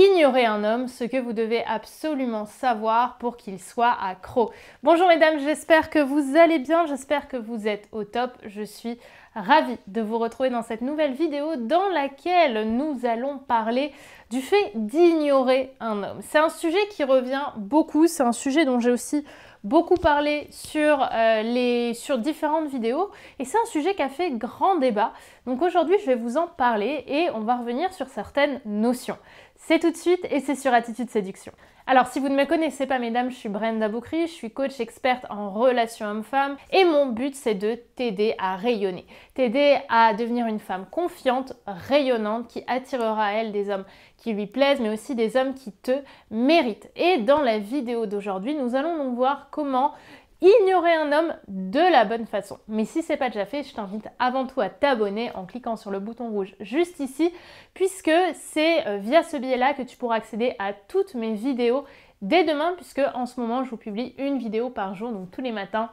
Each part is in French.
Ignorez un homme, ce que vous devez absolument savoir pour qu'il soit accro. Bonjour mesdames, j'espère que vous allez bien, j'espère que vous êtes au top. Je suis Ravi de vous retrouver dans cette nouvelle vidéo dans laquelle nous allons parler du fait d'ignorer un homme. C'est un sujet qui revient beaucoup, c'est un sujet dont j'ai aussi beaucoup parlé euh, sur, différentes vidéos et c'est un sujet qui a fait grand débat. Donc aujourd'hui je vais vous en parler et on va revenir sur certaines notions. C'est tout de suite et c'est sur Attitude Séduction. Alors si vous ne me connaissez pas mesdames, je suis Brenda Boukri, je suis coach experte en relations hommes-femmes et mon but c'est de t'aider à rayonner, t'aider à devenir une femme confiante, rayonnante qui attirera à elle des hommes qui lui plaisent mais aussi des hommes qui te méritent. Et dans la vidéo d'aujourd'hui, nous allons donc voir comment ignorer un homme de la bonne façon. Mais si c'est pas déjà fait, je t'invite avant tout à t'abonner en cliquant sur le bouton rouge juste ici, puisque c'est euh, via ce biais-là que tu pourras accéder à toutes mes vidéos dès demain, puisque en ce moment je vous publie une vidéo par jour, donc tous les matins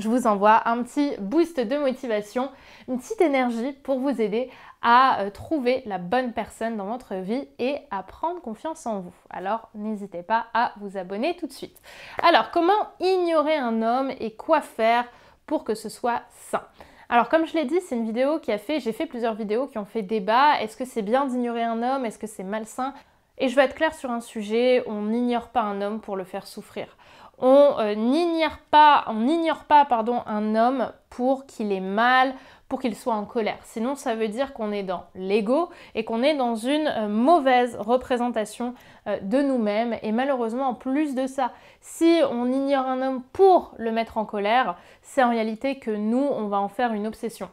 je vous envoie un petit boost de motivation, une petite énergie pour vous aider à euh, trouver la bonne personne dans votre vie et à prendre confiance en vous. Alors n'hésitez pas à vous abonner tout de suite. Alors comment ignorer un homme et quoi faire pour que ce soit sain alors comme je l'ai dit, c'est une vidéo qui a fait, j'ai fait plusieurs vidéos qui ont fait débat, est-ce que c'est bien d'ignorer un homme, est-ce que c'est malsain Et je vais être claire sur un sujet, on n'ignore pas un homme pour le faire souffrir. Euh, on n'ignore pas, pardon, un homme pour qu'il ait mal, pour qu'il soit en colère. Sinon, ça veut dire qu'on est dans l'ego et qu'on est dans une euh, mauvaise représentation euh, de nous-mêmes. Et malheureusement, en plus de ça, si on ignore un homme pour le mettre en colère, c'est en réalité que nous, on va en faire une obsession.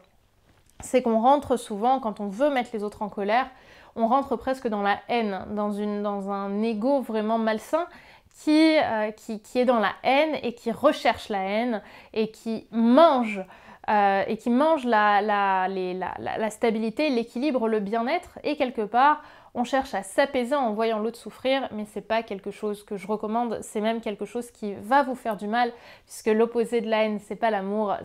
C'est qu'on rentre souvent, quand on veut mettre les autres en colère, on rentre presque dans la haine, dans un ego vraiment malsain euh, qui, est dans la haine et qui recherche la haine et qui mange euh, et qui mange la, la stabilité, l'équilibre, le bien-être et quelque part on cherche à s'apaiser en voyant l'autre souffrir, mais c'est pas quelque chose que je recommande, c'est même quelque chose qui va vous faire du mal, puisque l'opposé de la haine, c'est pas l'amour,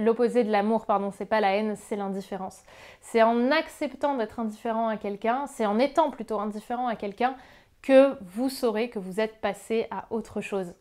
l'opposé de l'amour, pardon, c'est pas la haine, c'est l'indifférence. C'est en acceptant d'être indifférent à quelqu'un, c'est en étant plutôt indifférent à quelqu'un que vous saurez que vous êtes passé à autre chose.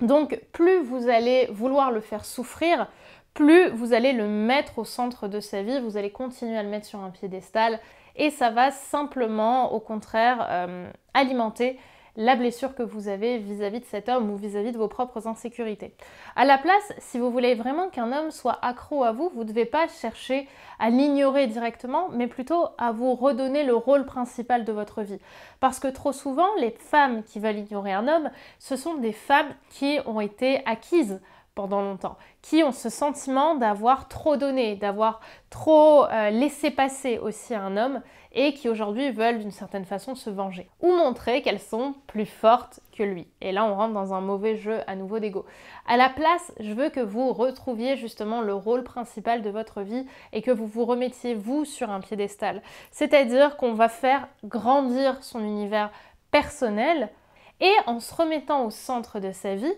Donc plus vous allez vouloir le faire souffrir, plus vous allez le mettre au centre de sa vie, vous allez continuer à le mettre sur un piédestal et ça va simplement au contraire euh, alimenter la blessure que vous avez vis-à-vis de cet homme ou vis-à-vis de vos propres insécurités. À la place, si vous voulez vraiment qu'un homme soit accro à vous, vous ne devez pas chercher à l'ignorer directement, mais plutôt à vous redonner le rôle principal de votre vie. Parce que trop souvent, les femmes qui veulent ignorer un homme, ce sont des femmes qui ont été acquises pendant longtemps, qui ont ce sentiment d'avoir trop donné, d'avoir trop euh, laissé passer aussi un homme et qui aujourd'hui veulent d'une certaine façon se venger ou montrer qu'elles sont plus fortes que lui. Et là, on rentre dans un mauvais jeu à nouveau d'ego. À la place, je veux que vous retrouviez justement le rôle principal de votre vie et que vous vous remettiez vous sur un piédestal. C'est-à-dire qu'on va faire grandir son univers personnel et en se remettant au centre de sa vie,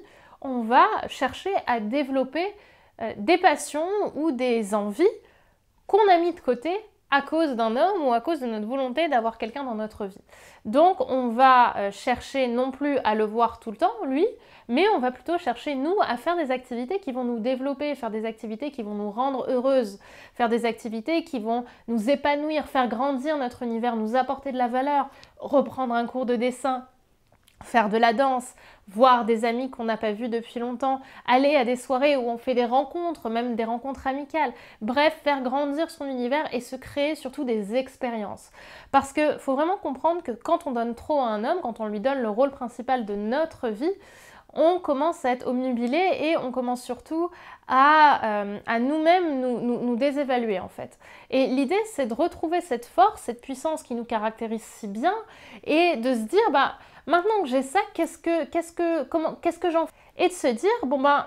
on va chercher à développer euh, des passions ou des envies qu'on a mis de côté à cause d'un homme ou à cause de notre volonté d'avoir quelqu'un dans notre vie. Donc on va euh, chercher non plus à le voir tout le temps, lui, mais on va plutôt chercher, nous, à faire des activités qui vont nous développer, faire des activités qui vont nous rendre heureuses, faire des activités qui vont nous épanouir, faire grandir notre univers, nous apporter de la valeur, reprendre un cours de dessin, faire de la danse, voir des amis qu'on n'a pas vus depuis longtemps, aller à des soirées où on fait des rencontres, même des rencontres amicales. Bref, faire grandir son univers et se créer surtout des expériences. Parce que faut vraiment comprendre que quand on donne trop à un homme, quand on lui donne le rôle principal de notre vie, on commence à être omnubilé et on commence surtout à, euh, nous-mêmes nous, nous, désévaluer en fait. Et l'idée c'est de retrouver cette force, cette puissance qui nous caractérise si bien et de se dire bah Maintenant que j'ai ça, qu'est-ce que, qu'est-ce que, comment, qu'est-ce que j'en fais Et de se dire, bon ben,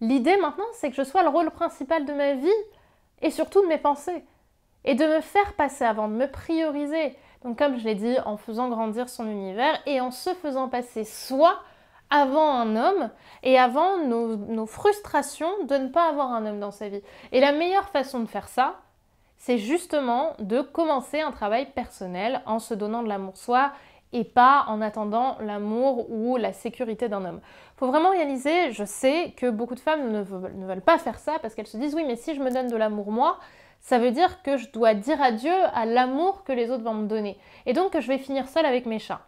l'idée maintenant, c'est que je sois le rôle principal de ma vie et surtout de mes pensées. Et de me faire passer avant, de me prioriser. Donc comme je l'ai dit, en faisant grandir son univers et en se faisant passer soi avant un homme et avant nos, nos frustrations de ne pas avoir un homme dans sa vie. Et la meilleure façon de faire ça, c'est justement de commencer un travail personnel en se donnant de l'amour soi et pas en attendant l'amour ou la sécurité d'un homme. Faut vraiment réaliser, je sais que beaucoup de femmes ne veulent, pas faire ça parce qu'elles se disent oui mais si je me donne de l'amour moi, ça veut dire que je dois dire adieu à l'amour que les autres vont me donner et donc que je vais finir seule avec mes chats.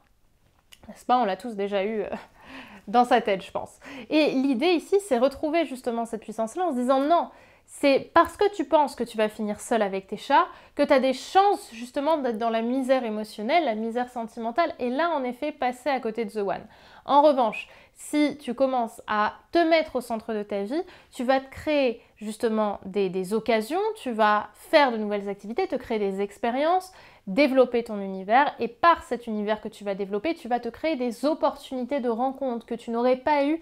N'est-ce pas On l'a tous déjà eu. Euh, dans sa tête, je pense. Et l'idée ici, c'est retrouver justement cette puissance-là en se disant non, c'est parce que tu penses que tu vas finir seul avec tes chats que tu as des chances justement d'être dans la misère émotionnelle, la misère sentimentale, et là en effet passer à côté de The One. En revanche, si tu commences à te mettre au centre de ta vie, tu vas te créer justement des, occasions, tu vas faire de nouvelles activités, te créer des expériences, développer ton univers, et par cet univers que tu vas développer, tu vas te créer des opportunités de rencontres que tu n'aurais pas eues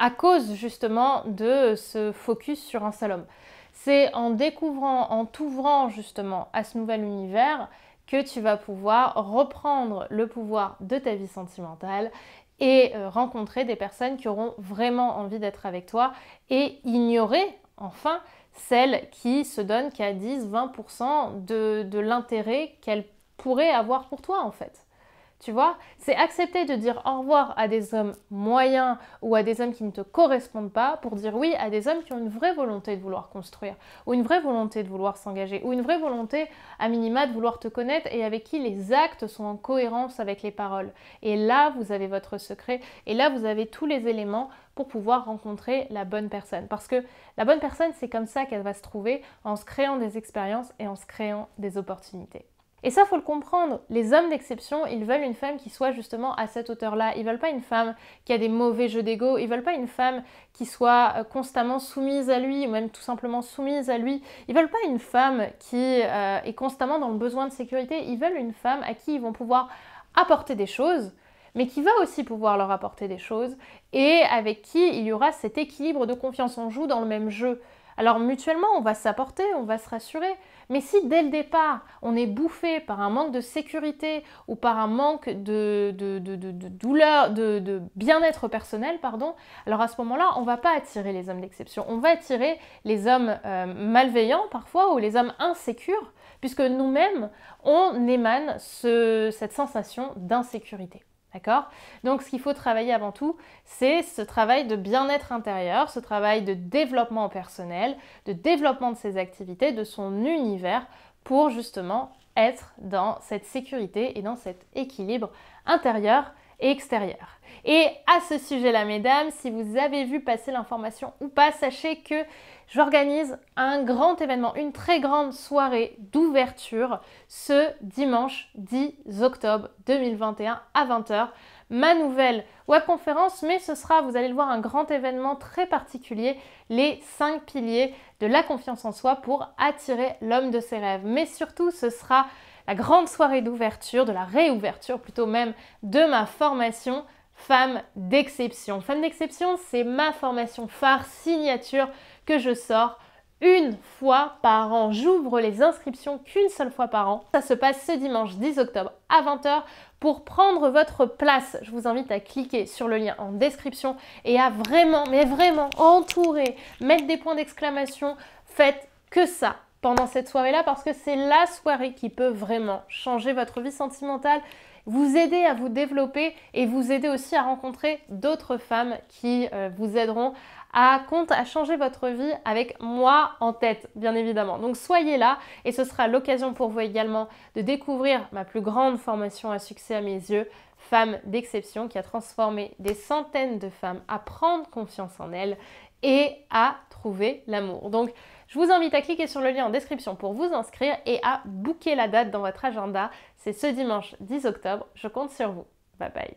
à cause justement de ce focus sur un seul homme. C'est en découvrant, en t'ouvrant justement à ce nouvel univers que tu vas pouvoir reprendre le pouvoir de ta vie sentimentale et euh, rencontrer des personnes qui auront vraiment envie d'être avec toi et ignorer enfin celles qui se donnent qu'à 10-20% de, l'intérêt qu'elles pourraient avoir pour toi en fait. Tu vois, c'est accepter de dire au revoir à des hommes moyens ou à des hommes qui ne te correspondent pas pour dire oui à des hommes qui ont une vraie volonté de vouloir construire ou une vraie volonté de vouloir s'engager ou une vraie volonté à minima de vouloir te connaître et avec qui les actes sont en cohérence avec les paroles. Et là, vous avez votre secret et là, vous avez tous les éléments pour pouvoir rencontrer la bonne personne. Parce que la bonne personne, c'est comme ça qu'elle va se trouver en se créant des expériences et en se créant des opportunités. Et ça, faut le comprendre. Les hommes d'exception, ils veulent une femme qui soit justement à cette hauteur-là. Ils veulent pas une femme qui a des mauvais jeux d'ego. Ils veulent pas une femme qui soit euh, constamment soumise à lui, ou même tout simplement soumise à lui. Ils veulent pas une femme qui euh, est constamment dans le besoin de sécurité. Ils veulent une femme à qui ils vont pouvoir apporter des choses, mais qui va aussi pouvoir leur apporter des choses, et avec qui il y aura cet équilibre de confiance. On joue dans le même jeu. Alors mutuellement, on va s'apporter, on va se rassurer. Mais si dès le départ, on est bouffé par un manque de sécurité ou par un manque de, douleur, de, bien-être personnel, pardon, alors à ce moment-là, on ne va pas attirer les hommes d'exception. On va attirer les hommes euh, malveillants parfois ou les hommes insécures, puisque nous-mêmes, on émane cette sensation d'insécurité. D'accord Donc ce qu'il faut travailler avant tout, c'est ce travail de bien-être intérieur, ce travail de développement personnel, de développement de ses activités, de son univers pour justement être dans cette sécurité et dans cet équilibre intérieur extérieure. Et à ce sujet-là, mesdames, si vous avez vu passer l'information ou pas, sachez que j'organise un grand événement, une très grande soirée d'ouverture ce dimanche 10 octobre 2021 à 20h. Ma nouvelle conférence. mais ce sera, vous allez le voir, un grand événement très particulier, les 5 piliers de la confiance en soi pour attirer l'homme de ses rêves. Mais surtout, ce sera la grande soirée d'ouverture, de la réouverture plutôt même de ma formation Femme d'exception. Femme d'exception, c'est ma formation phare signature que je sors une fois par an. J'ouvre les inscriptions qu'une seule fois par an. Ça se passe ce dimanche 10 octobre à 20h. Pour prendre votre place, je vous invite à cliquer sur le lien en description et à vraiment, mais vraiment entourer, mettre des points d'exclamation. Faites que ça pendant cette soirée-là parce que c'est la soirée qui peut vraiment changer votre vie sentimentale, vous aider à vous développer et vous aider aussi à rencontrer d'autres femmes qui euh, vous aideront à compte à changer votre vie avec moi en tête, bien évidemment. Donc soyez là et ce sera l'occasion pour vous également de découvrir ma plus grande formation à succès à mes yeux, Femme d'exception, qui a transformé des centaines de femmes à prendre confiance en elles et à trouver l'amour. Donc je vous invite à cliquer sur le lien en description pour vous inscrire et à booker la date dans votre agenda. C'est ce dimanche 10 octobre. Je compte sur vous. Bye bye.